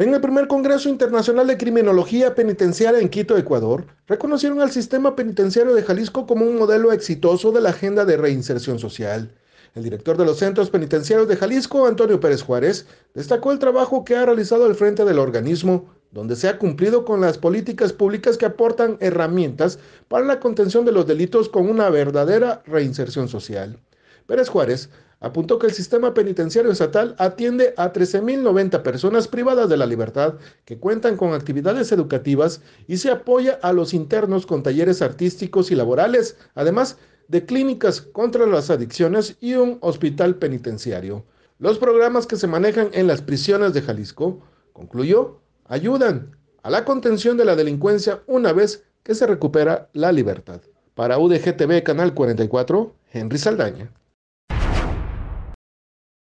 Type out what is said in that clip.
En el primer Congreso Internacional de Criminología Penitenciaria en Quito, Ecuador, reconocieron al sistema penitenciario de Jalisco como un modelo exitoso de la agenda de reinserción social. El director de los centros penitenciarios de Jalisco, Antonio Pérez Juárez, destacó el trabajo que ha realizado al frente del organismo, donde se ha cumplido con las políticas públicas que aportan herramientas para la contención de los delitos con una verdadera reinserción social. Pérez Juárez apuntó que el sistema penitenciario estatal atiende a 13.090 personas privadas de la libertad que cuentan con actividades educativas y se apoya a los internos con talleres artísticos y laborales, además de clínicas contra las adicciones y un hospital penitenciario. Los programas que se manejan en las prisiones de Jalisco, concluyó, ayudan a la contención de la delincuencia una vez que se recupera la libertad. Para UDGTV Canal 44, Henry Saldaña.